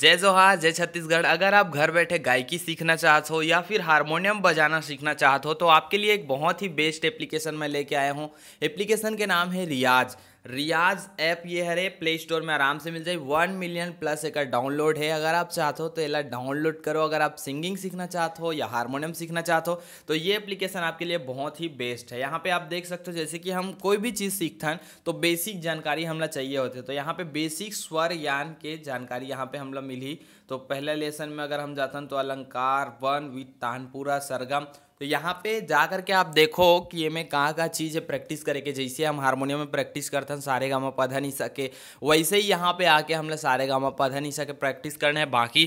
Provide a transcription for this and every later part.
जय जोहार जय छत्तीसगढ़ अगर आप घर बैठे गायकी सीखना चाहते हो या फिर हारमोनियम बजाना सीखना चाहते हो तो आपके लिए एक बहुत ही बेस्ट एप्लीकेशन मैं लेके आया हूँ एप्लीकेशन के नाम है रियाज रियाज ऐप ये है रे प्ले स्टोर में आराम से मिल जाए वन मिलियन प्लस एक डाउनलोड है अगर आप चाहते हो तो एला डाउनलोड करो अगर आप सिंगिंग सीखना चाहते हो या हारमोनियम सीखना चाहते हो तो ये एप्लीकेशन आपके लिए बहुत ही बेस्ट है यहाँ पे आप देख सकते हो जैसे कि हम कोई भी चीज़ सीखते हैं तो बेसिक जानकारी हम चाहिए होती तो यहाँ पे बेसिक स्वर यान के जानकारी यहाँ पे हम मिली तो पहले लेसन में अगर हम जाते हैं तो अलंकार वन तानपुरा सरगम तो यहाँ पे जा कर के आप देखो कि ये में कहाँ कहाँ चीज़ है प्रैक्टिस के जैसे हम हारमोनियम में प्रैक्टिस करते हैं सारे गामा पधा नहीं सके वैसे ही यहाँ पे आके हमने सारे गामा पधा नहीं सके प्रैक्टिस करने हैं बाकी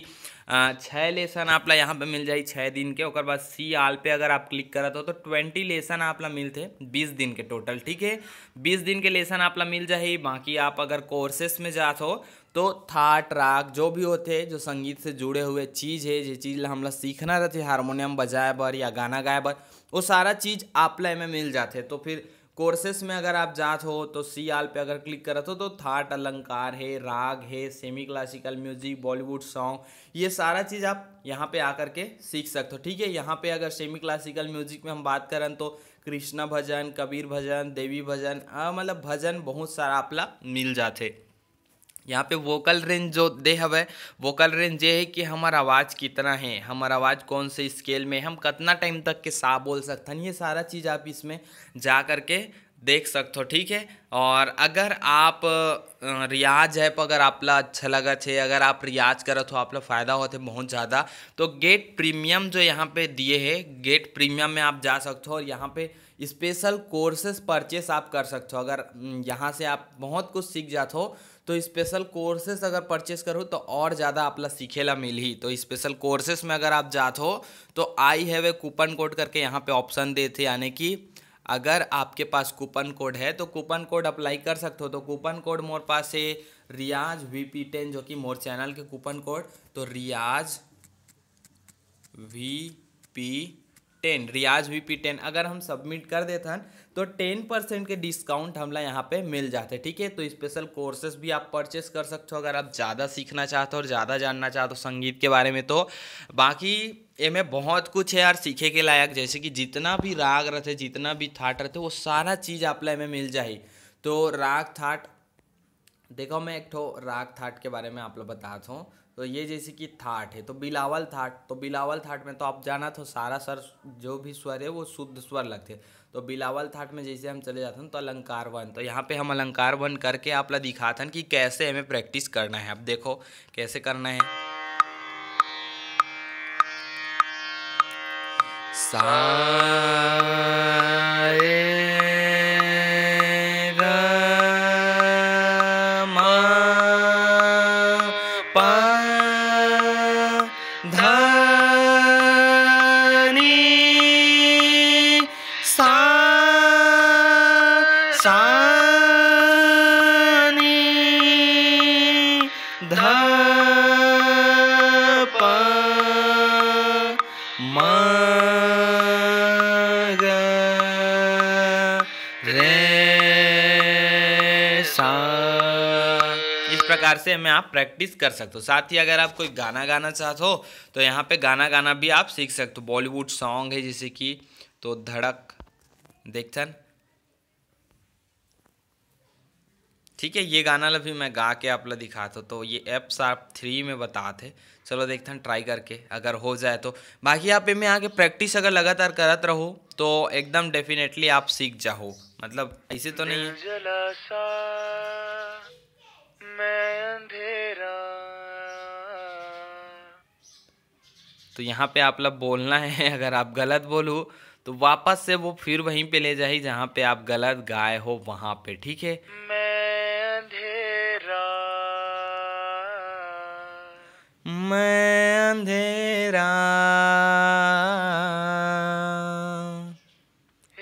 छः लेसन आप ला यहाँ पे मिल जाए छः दिन के और बाद सी आल पे अगर आप क्लिक करा हो तो ट्वेंटी लेसन आप ला मिलते बीस दिन के टोटल ठीक है बीस दिन के लेसन आप ला मिल जाए बाकी आप अगर कोर्सेस में जाते हो तो थाट राग जो भी होते जो संगीत से जुड़े हुए चीज़ है जो चीज़ हम लोग सीखना रहते हारमोनियम बजाए बर या गाना गाए बर वो सारा चीज़ आप लय में मिल जाते तो फिर कोर्सेस में अगर आप जात हो तो सी आल पे अगर क्लिक करत हो तो थाट अलंकार है राग है semi classical music Bollywood song ये सारा चीज़ आप यहाँ पे आकर के सीख सकते हो ठीक है यहाँ पे अगर सेमी क्लासिकल म्यूजिक में हम बात करें तो कृष्णा भजन कबीर भजन देवी भजन मतलब भजन बहुत सारा आपला मिल जाते यहाँ पे वोकल रेंज जो दे हवे वोकल रेंज ये है कि हमारा आवाज़ कितना है हमारा आवाज़ कौन से स्केल में हम कितना टाइम तक के सा बोल सकते हैं ये सारा चीज़ आप इसमें जा करके देख सकते हो ठीक है और अगर आप रियाज ऐप अगर आपला अच्छा लगा छे अगर आप रियाज करत हो आपला फ़ायदा होते बहुत ज़्यादा तो गेट प्रीमियम जो यहाँ पे दिए है गेट प्रीमियम में आप जा सकते हो और यहाँ पे स्पेशल कोर्सेस परचेस आप कर सकते हो अगर हम्म, यहाँ से आप बहुत कुछ सीख जाते हो तो स्पेशल कोर्सेस अगर परचेस करो तो और ज़्यादा आप सीखे ला मिल ही तो स्पेशल कोर्सेस में अगर आप जाते हो तो I have a coupon code करके यहाँ पे ऑप्शन देते थे यानी कि अगर आपके पास कूपन कोड है तो कूपन कोड अप्लाई कर सकते हो तो कूपन कोड मोर पास है रियाज वी पी टेन जो कि मोर चैनल के कूपन कोड तो Riyaz V P ten Riyaz V P ten अगर हम सबमिट कर देते हैं तो टेन परसेंट के डिस्काउंट हमला यहाँ पे मिल जाते ठीक है तो स्पेशल कोर्सेज भी आप परचेस कर सकते हो अगर आप ज़्यादा सीखना चाहते हो और ज़्यादा जानना चाहते हो संगीत के बारे में तो बाकी ये में बहुत कुछ है यार सीखे के लायक जैसे कि जितना भी राग रहते जितना भी थाट रहते वो सारा चीज़ आप में मिल जाए तो राग थाट देखो मैं एक ठो राग थाट के बारे में आप लोग बताता हूँ तो ये जैसे कि थाट है तो बिलावल थाट तो बिलावल थाट में तो आप जाना तो सारा सर जो भी स्वर है वो शुद्ध स्वर लगते तो बिलावल थाट में जैसे हम चले जाते हैं तो अलंकार वन तो यहाँ पे हम अलंकार वन करके आप ला दिखाते हैं कि कैसे हमें प्रैक्टिस करना है आप देखो कैसे करना है सा प्रकार से मैं आप प्रैक्टिस कर सकते हो साथ ही अगर आप कोई गाना गाना चाहते हो तो यहाँ पे गाना गाना भी आप सीख सकते हो बॉलीवुड सॉन्ग है जैसे कि तो धड़क देखते ठीक है ये गाना ला भी मैं गा के आप लोग दिखाता हूँ तो ये एप्स आप थ्री में बताते चलो देखते हैं ट्राई करके अगर हो जाए तो बाकी आप इनमें आके प्रैक्टिस अगर लगातार करत रहो तो एकदम डेफिनेटली आप सीख जाओ मतलब ऐसे तो नहीं है तो यहाँ पे आप लोग बोलना है अगर आप गलत बोलो तो वापस से वो फिर वहीं पे ले जाए जहाँ पे आप गलत गाए हो वहाँ पे ठीक है अंधेरा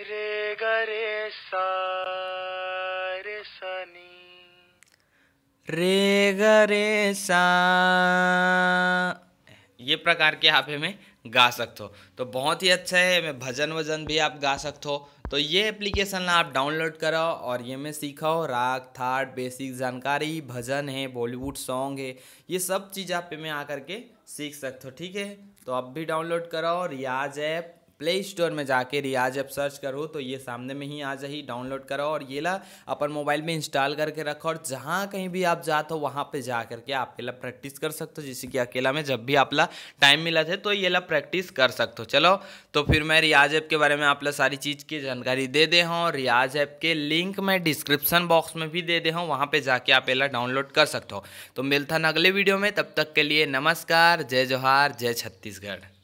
रे गे सा सनी रे गे सा ये प्रकार के आप हमें गा सकते हो तो बहुत ही अच्छा है मैं भजन वजन भी आप गा सकते हो तो ये एप्लीकेशन आप डाउनलोड करो और ये में सीखो राग थाट बेसिक जानकारी भजन है बॉलीवुड सॉन्ग है ये सब चीज़ आप पे में आकर के सीख सकते हो ठीक है तो अब भी डाउनलोड कराओ रियाज ऐप प्ले स्टोर में जाके रियाज ऐप सर्च करो तो ये सामने में ही आ जा डाउनलोड करो और ये ला अपन मोबाइल में इंस्टॉल करके रखो और जहाँ कहीं भी आप जाते हो वहाँ पे जा करके आप ये प्रैक्टिस कर सकते हो जैसे कि अकेला में जब भी आप ला टाइम मिला थे तो ये ला प्रैक्टिस कर सकते हो चलो तो फिर मैं रियाज ऐप के बारे में आप ला सारी चीज़ की जानकारी दे दे हूँ और रियाज ऐप के लिंक मैं डिस्क्रिप्सन बॉक्स में भी दे दे हूँ वहाँ पर जाके आप ये डाउनलोड कर सकते हो तो मिलता ना अगले वीडियो में तब तक के लिए नमस्कार जय जोहार जय छत्तीसगढ़